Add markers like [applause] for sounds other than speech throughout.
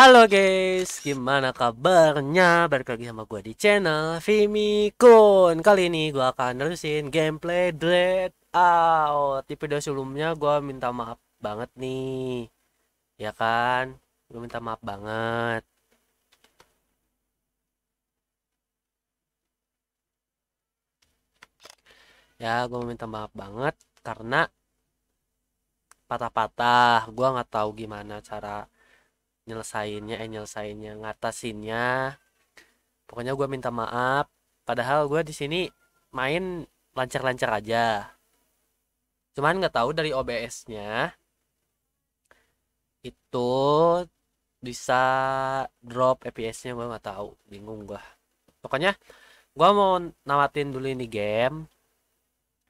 Halo guys, gimana kabarnya? Balik lagi sama gue di channel Vimi Kun. Kali ini gue akan nerusin gameplay Dread Out. Di video sebelumnya gue minta maaf banget nih. Ya kan? Gue minta maaf banget. Ya, gue minta maaf banget karena patah-patah. Gue nggak tahu gimana cara nyelesainnya eh nyelesainnya ngatasinnya pokoknya gue minta maaf padahal gue di sini main lancar-lancar aja cuman nggak tahu dari OBS-nya itu bisa drop FPS-nya gue nggak tahu bingung gue pokoknya gue mau nawatin dulu ini game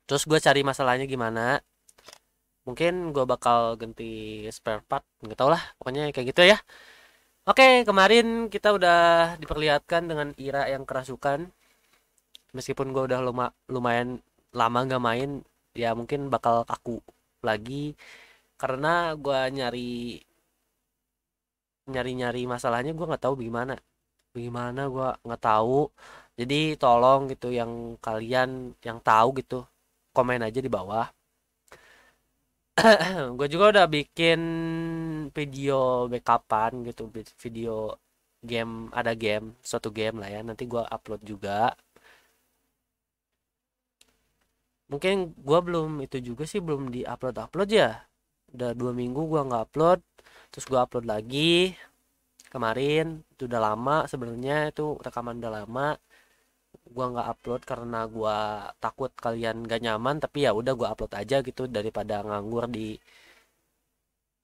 terus gue cari masalahnya gimana mungkin gue bakal ganti spare part nggak tau lah pokoknya kayak gitu ya oke kemarin kita udah diperlihatkan dengan Ira yang kerasukan meskipun gue udah luma, lumayan lama nggak main ya mungkin bakal aku lagi karena gue nyari nyari nyari masalahnya gue nggak tahu gimana gimana gue nggak tahu jadi tolong gitu yang kalian yang tahu gitu komen aja di bawah gue juga udah bikin video backupan gitu video game ada game suatu game lah ya nanti gue upload juga mungkin gue belum itu juga sih belum di upload upload ya udah dua minggu gue nggak upload terus gue upload lagi kemarin itu udah lama sebenarnya itu rekaman udah lama gue nggak upload karena gue takut kalian gak nyaman tapi ya udah gue upload aja gitu daripada nganggur di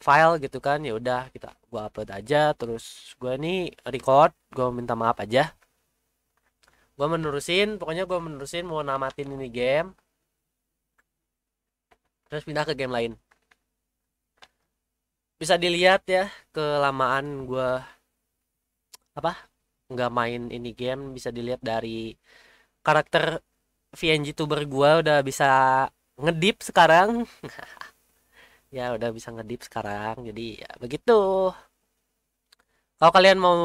file gitu kan ya udah kita gue upload aja terus gue ini record gue minta maaf aja gua menerusin pokoknya gua menerusin mau namatin ini game terus pindah ke game lain bisa dilihat ya kelamaan gue apa nggak main ini game bisa dilihat dari karakter VNG tuber gua udah bisa ngedip sekarang [laughs] ya udah bisa ngedip sekarang jadi ya begitu kalau kalian mau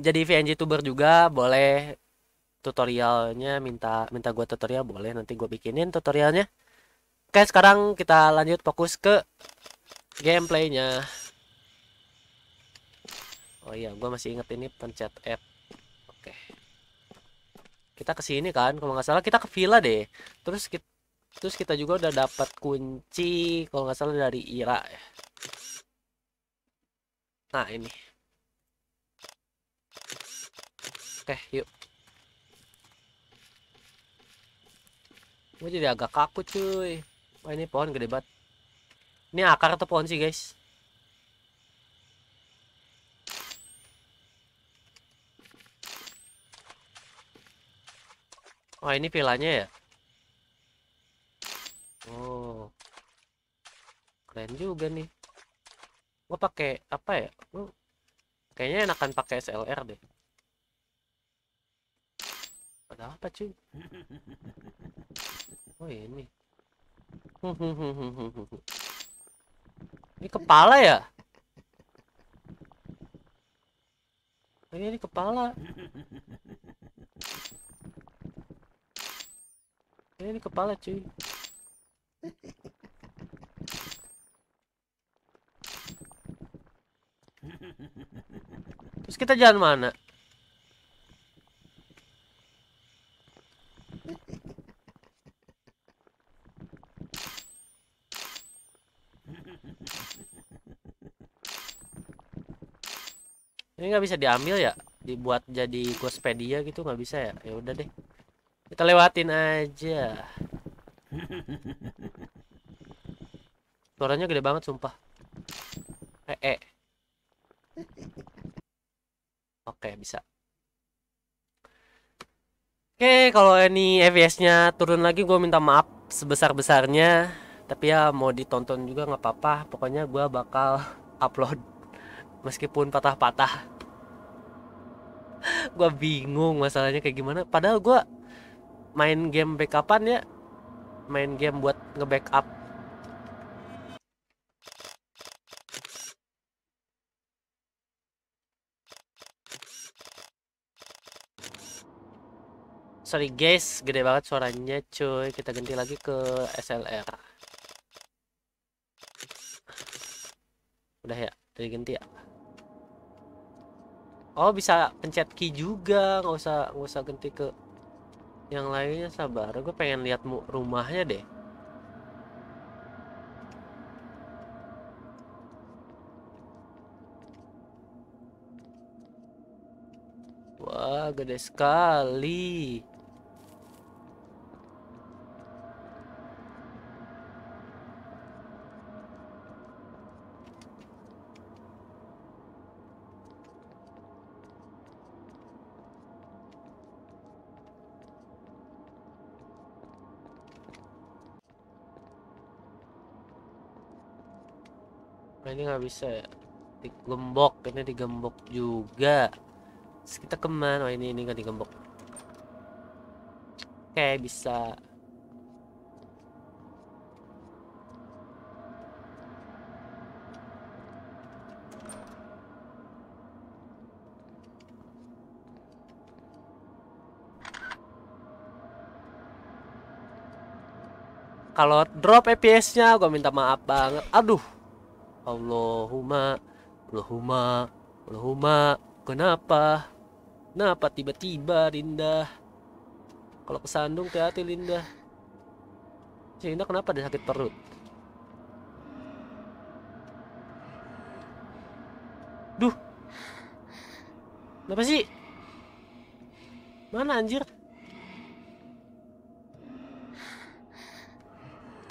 jadi VNG tuber juga boleh tutorialnya minta minta gua tutorial boleh nanti gue bikinin tutorialnya oke sekarang kita lanjut fokus ke gameplaynya oh iya gue masih inget ini pencet F kita ke sini kan kalau nggak salah kita ke villa deh terus kita terus kita juga udah dapat kunci kalau nggak salah dari Ira ya. nah ini oke yuk gue jadi agak kaku cuy wah ini pohon gede banget ini akar atau pohon sih guys Oh, ini pilanya ya? Oh. Keren juga nih. Gua pakai apa ya? Gua kayaknya enakan pakai SLR deh. Ada apa, cuy? Oh, ini. Ini kepala ya? ini kepala. Ini, ini kepala cuy. Terus kita jalan mana? Ini nggak bisa diambil ya, dibuat jadi Gospedia gitu nggak bisa ya? Ya udah deh. Kita lewatin aja. Suaranya gede banget sumpah. Eh, eh. Oke, bisa. Oke, kalau ini FPS-nya turun lagi gue minta maaf sebesar-besarnya. Tapi ya mau ditonton juga nggak apa-apa. Pokoknya gue bakal upload meskipun patah-patah. gue bingung masalahnya kayak gimana. Padahal gue main game backupan ya main game buat nge-backup sorry guys gede banget suaranya cuy kita ganti lagi ke SLR udah ya dari ganti ya oh bisa pencet key juga nggak usah nggak usah ganti ke yang lainnya sabar gue pengen lihat rumahnya deh wah gede sekali ini nggak bisa ya. digembok ini digembok juga Terus kita kemana oh ini ini nggak digembok oke bisa kalau drop FPS-nya gue minta maaf banget. Aduh. Allahumma Allahumma Allahumma kenapa kenapa tiba-tiba Rinda kalau kesandung ke hati Linda si Linda kenapa ada sakit perut duh kenapa sih mana anjir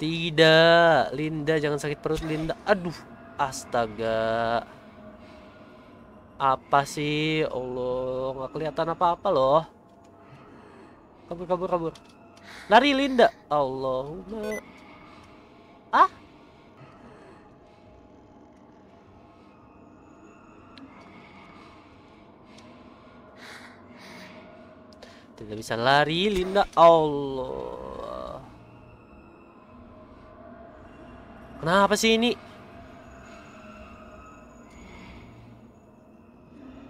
tidak Linda jangan sakit perut Linda aduh Astaga. Apa sih? Allah, nggak kelihatan apa-apa loh. Kabur, kabur, kabur. Lari Linda. Allahumma. Ah? Tidak bisa lari Linda. Allah. Kenapa sih ini?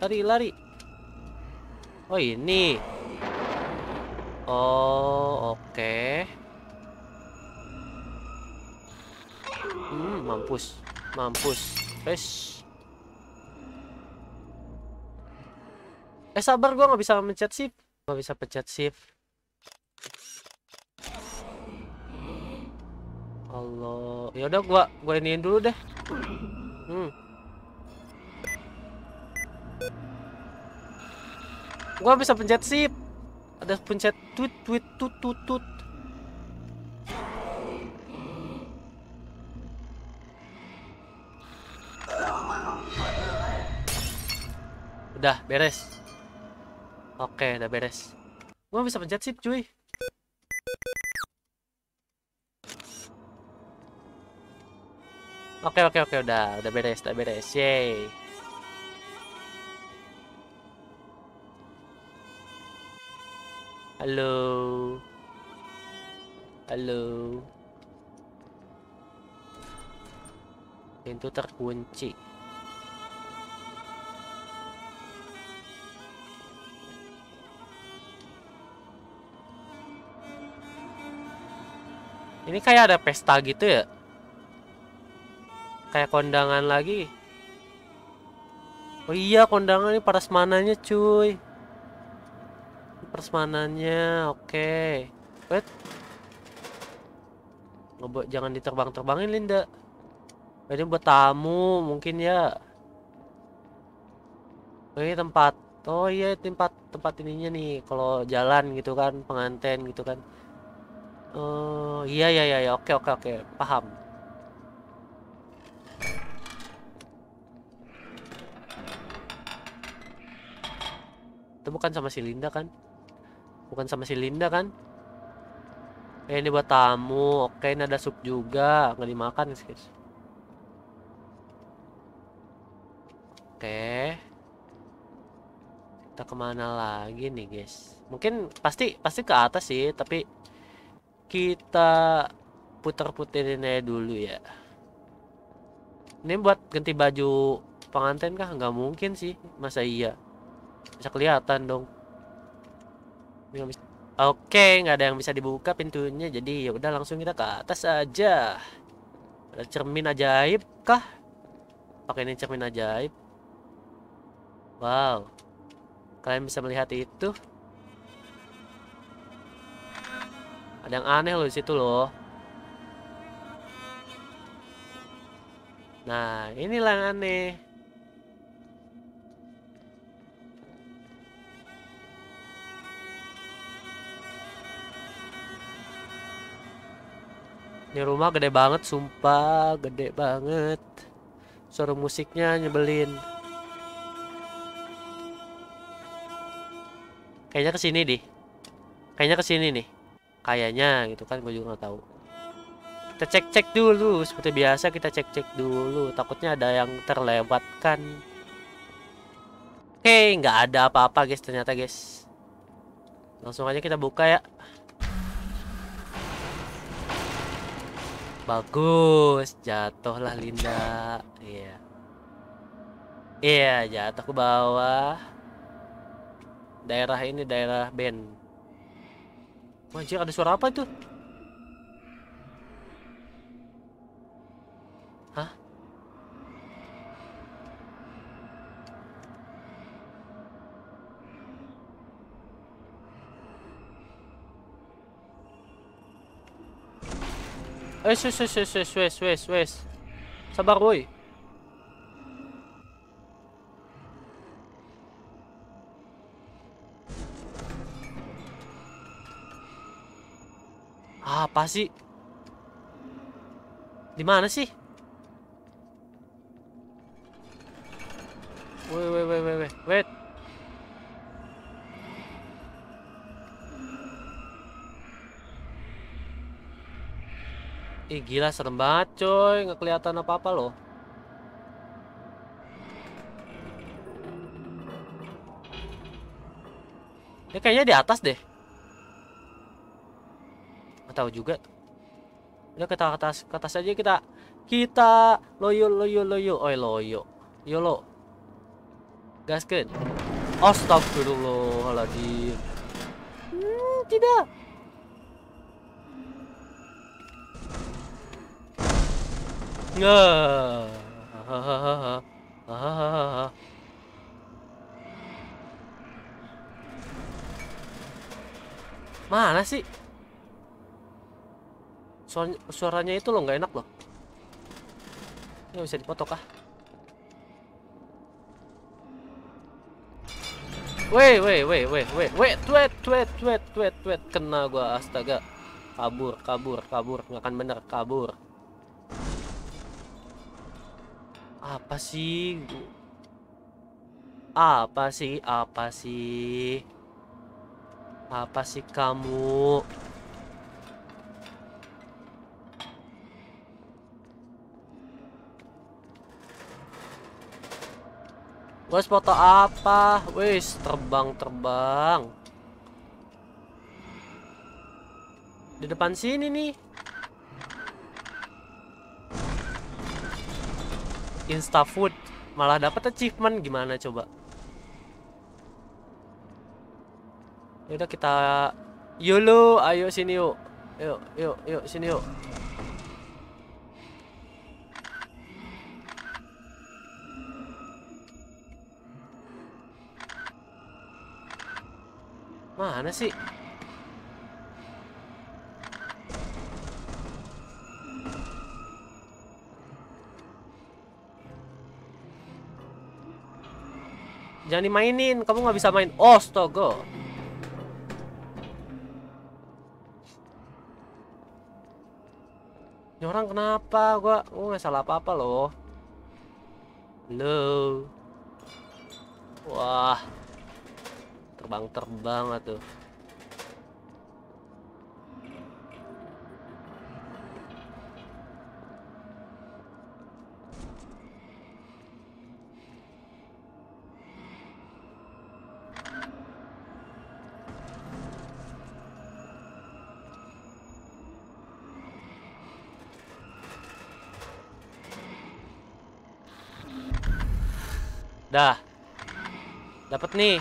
Lari, lari. Oh, ini. Oh, oke. Okay. Hmm, mampus. Mampus. Fresh. Eh, sabar gua nggak bisa mencet shift. Nggak bisa pencet shift. Allah. Ya udah gua gua iniin dulu deh. Hmm. Gua bisa pencet sip. Ada pencet tweet tweet tut tut tut. Udah beres. Oke, udah beres. Gua bisa pencet sip, cuy. Oke, oke, oke, udah, udah beres, udah beres. Yeay. Halo. Halo. Pintu terkunci. Ini kayak ada pesta gitu ya? Kayak kondangan lagi. Oh iya, kondangan ini paras mananya cuy persmanannya. Oke. Okay. Wait. Nggak, jangan diterbang-terbangin, Linda. Ini buat tamu mungkin ya. Oh, ini tempat. Oh iya, tempat tempat ininya nih kalau jalan gitu kan, penganten gitu kan. Oh, iya, iya iya iya, oke oke oke, paham. Itu bukan sama si Linda kan? Bukan sama si Linda kan? Eh, ini buat tamu. Oke, ini ada sup juga. Nggak dimakan, guys. Oke. Kita kemana lagi nih, guys? Mungkin pasti pasti ke atas sih, tapi kita putar puterin aja dulu ya. Ini buat ganti baju pengantin kah? Nggak mungkin sih. Masa iya? Bisa kelihatan dong. Oke, nggak ada yang bisa dibuka pintunya. Jadi ya udah langsung kita ke atas aja. Ada cermin ajaib kah? Pakai ini cermin ajaib. Wow. Kalian bisa melihat itu. Ada yang aneh loh di situ loh. Nah, inilah yang aneh. Ini rumah gede banget, sumpah gede banget. Suara musiknya nyebelin. Kayaknya ke sini deh. Kayaknya ke sini nih. Kayaknya gitu kan, gue juga nggak tahu. Kita cek-cek dulu, seperti biasa kita cek-cek dulu. Takutnya ada yang terlewatkan. Oke, nggak ada apa-apa guys ternyata guys. Langsung aja kita buka ya. Bagus, jatuhlah Linda. Iya. Iya, jatuh ke bawah. Daerah ini daerah band. Wajib ada suara apa itu? Wes wes wes wes wes wes wes wes. Sabar woi. Apa sih? Di mana sih? Wait, wait, wait, wait, wait. Wait. Ih gila serem banget coy, nggak kelihatan apa-apa loh. Ini kayaknya di atas deh. Nggak tahu juga Udah kita ke atas, ke atas aja kita. Kita loyo loyo loyo, oi loyo. Yolo. Gaskeun. Astagfirullahaladzim. Hmm, tidak. Mana sih? Suaranya, suaranya itu loh nggak enak loh. Ini bisa dipotok ah. Wait, wait, wait, wait, wait, wait, wait, wait, wait, wait, wait, kena gua astaga. Kabur, kabur, kabur, nggak akan bener, kabur. Apa sih? Apa sih? Apa sih? Apa sih kamu? Gue foto apa? Wis, terbang-terbang. Di depan sini nih. Instafood malah dapat achievement gimana coba? yaudah udah kita YOLO, ayo sini yuk. Yuk, yuk, yuk sini yuk. Mana sih? Jangan dimainin, kamu nggak bisa main. Oh, stogo. Ini orang kenapa? Gua, gua nggak salah apa-apa loh. Lo. Wah. Terbang-terbang atuh Dah. Dapat nih.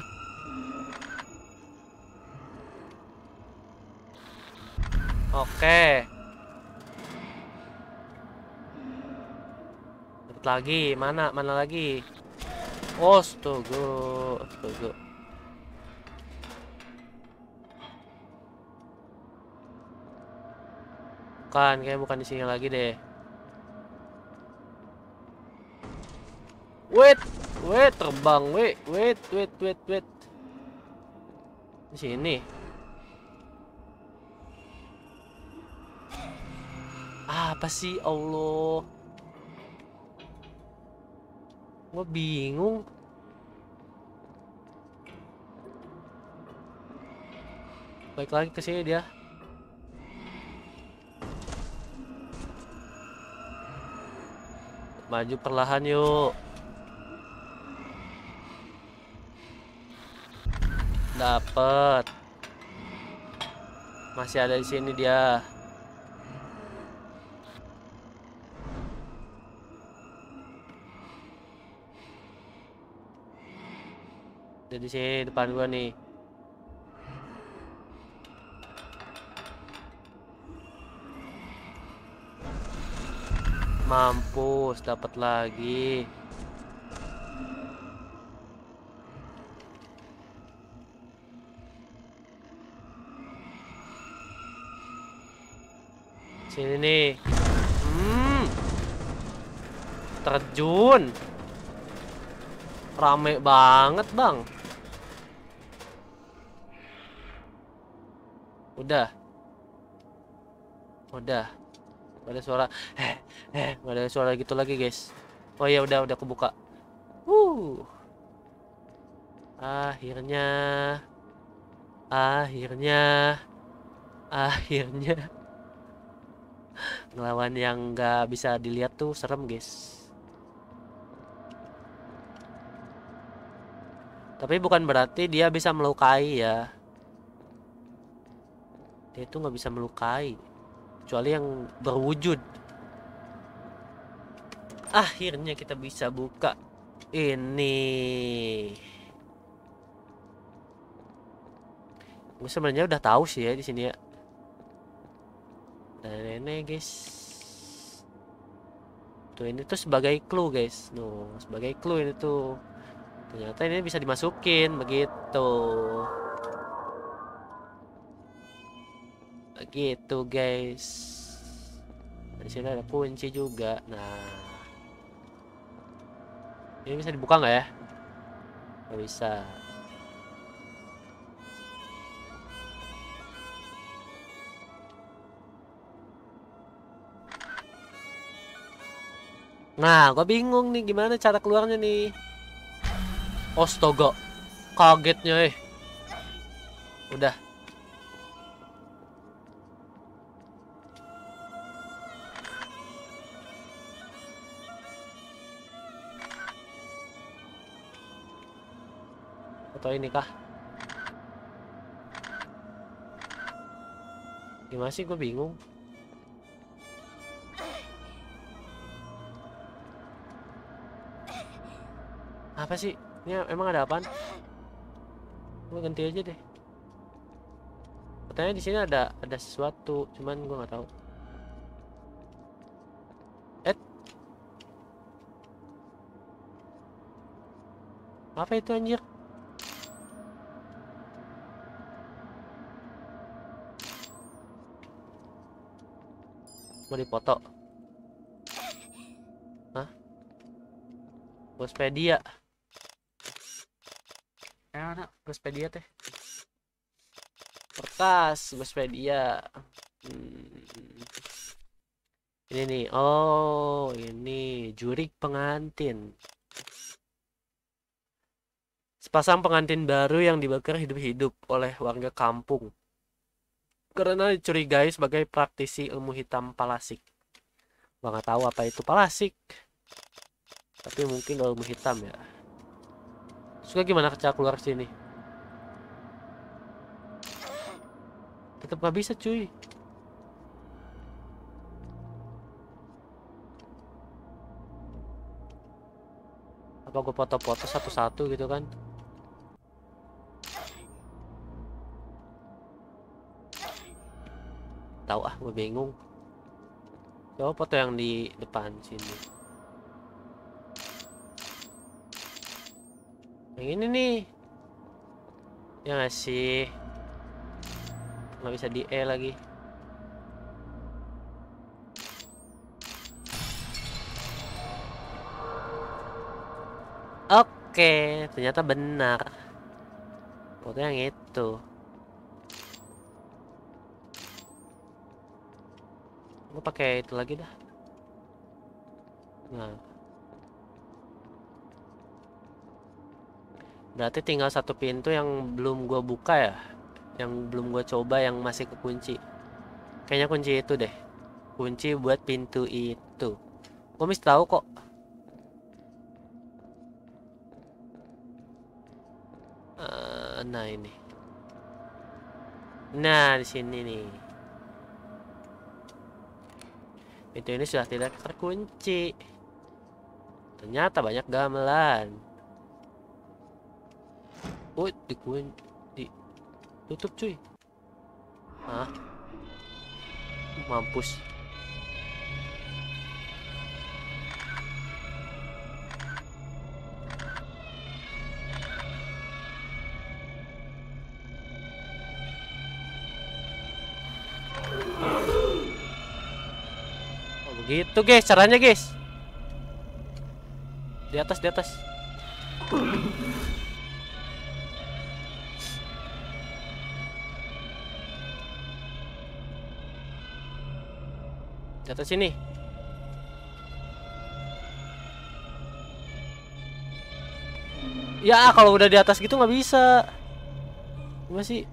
Oke. Dapat lagi. Mana? Mana lagi? Astaga. Astaga. Bukan, kayak bukan di sini lagi deh. Wait. Wait, terbang. Wait, wait, wait, wait, wait. Di sini. apa sih Allah? Gue bingung. Baik lagi ke sini dia. Maju perlahan yuk. Dapat. Masih ada di sini dia. Jadi di depan gua nih. Mampus, dapat lagi. Sini nih. Hmm. Terjun. Rame banget, Bang. Udah. Udah. Gak ada suara eh eh gak ada suara gitu lagi, guys. Oh ya udah udah kebuka. uh Akhirnya akhirnya akhirnya ngelawan yang nggak bisa dilihat tuh serem guys tapi bukan berarti dia bisa melukai ya dia tuh nggak bisa melukai kecuali yang berwujud akhirnya kita bisa buka ini gue sebenarnya udah tahu sih ya di sini ya ini ya, guys tuh ini tuh sebagai clue guys tuh sebagai clue ini tuh ternyata ini bisa dimasukin begitu begitu guys di sini ada kunci juga nah ini bisa dibuka nggak ya nggak bisa Nah, gue bingung nih gimana cara keluarnya nih. Ostogo. Kagetnya eh. Udah. Atau ini kah? Gimana sih gue bingung. Apa sih? Ini emang ada apaan? Gue ganti aja deh. Katanya di sini ada ada sesuatu, cuman gue nggak tahu. Eh? Apa itu anjir? Mau dipoto? Hah? Bospedia mana Gospedia teh kertas Gospedia hmm. ini nih oh ini jurik pengantin sepasang pengantin baru yang dibakar hidup-hidup oleh warga kampung karena dicurigai sebagai praktisi ilmu hitam palasik. Gua tahu apa itu palasik, tapi mungkin ilmu hitam ya. Suka gimana kecak keluar sini? Tetap gak bisa cuy. Apa gue foto-foto satu-satu gitu kan? Tahu ah, gue bingung. Coba foto yang di depan sini. Yang ini nih. Ya nggak sih? Nggak bisa di E lagi. Oke, ternyata benar. Fotonya yang itu. Gue pakai itu lagi dah. Nah. Berarti tinggal satu pintu yang belum gue buka ya Yang belum gue coba yang masih kekunci Kayaknya kunci itu deh Kunci buat pintu itu Gue mesti tahu kok uh, Nah ini Nah di sini nih Pintu ini sudah tidak terkunci Ternyata banyak gamelan Oh, dikunci. Di tutup, cuy. Hah? Mampus. Gitu guys, caranya guys. Di atas, di atas. atas sini. Ya kalau udah di atas gitu nggak bisa. sih?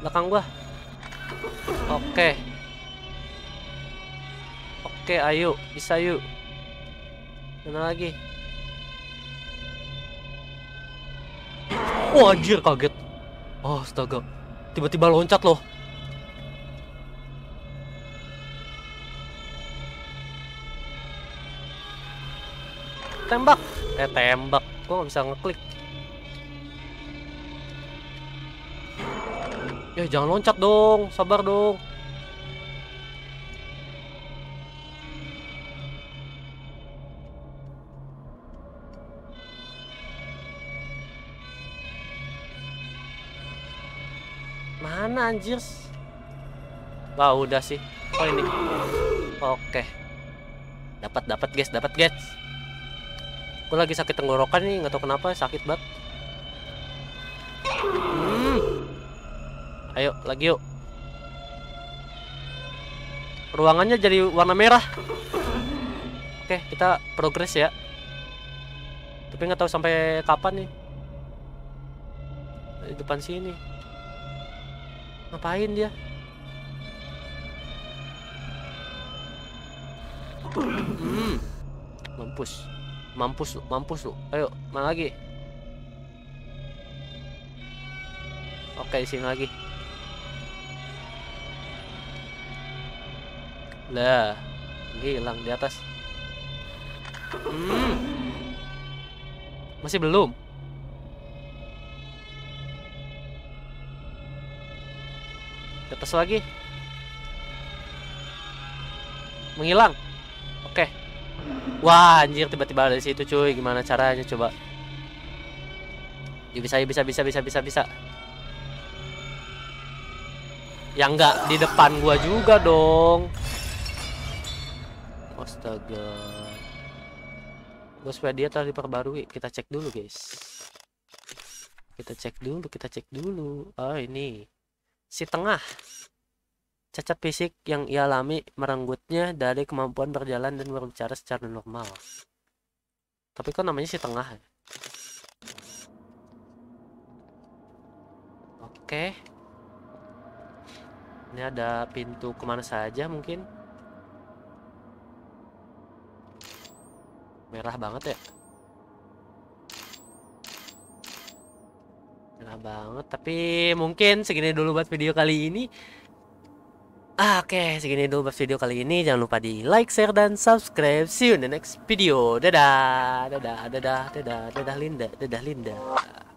Belakang gua. Oke. Oke, okay, ayo, bisa yuk. Mana lagi? Oh anjir kaget. Oh astaga tiba-tiba loncat loh tembak eh tembak gua nggak bisa ngeklik ya jangan loncat dong sabar dong anjir Wah udah sih Oh ini Oke Dapat dapat guys dapat guys Aku lagi sakit tenggorokan nih nggak tahu kenapa sakit banget hmm. Ayo lagi yuk Ruangannya jadi warna merah Oke kita progress ya Tapi nggak tahu sampai kapan nih Di depan sini Ngapain dia? Hmm. Mampus. Mampus lu, mampus lu. Ayo, mana lagi? Oke, di sini lagi. Lah, hilang di atas. Hmm. Masih belum. atas lagi menghilang oke okay. wah anjir tiba-tiba ada di situ cuy gimana caranya coba ya, bisa ya, bisa bisa bisa bisa bisa yang enggak di depan gua juga dong astaga dia telah diperbarui kita cek dulu guys kita cek dulu kita cek dulu ah oh, ini si tengah cacat fisik yang ia alami merenggutnya dari kemampuan berjalan dan berbicara secara normal. Tapi kok namanya si tengah. Oke. Ini ada pintu kemana saja mungkin. Merah banget ya. banget tapi mungkin segini dulu buat video kali ini ah, oke okay. segini dulu buat video kali ini jangan lupa di like share dan subscribe see you in the next video dadah dadah dadah dadah dadah Linda dadah Linda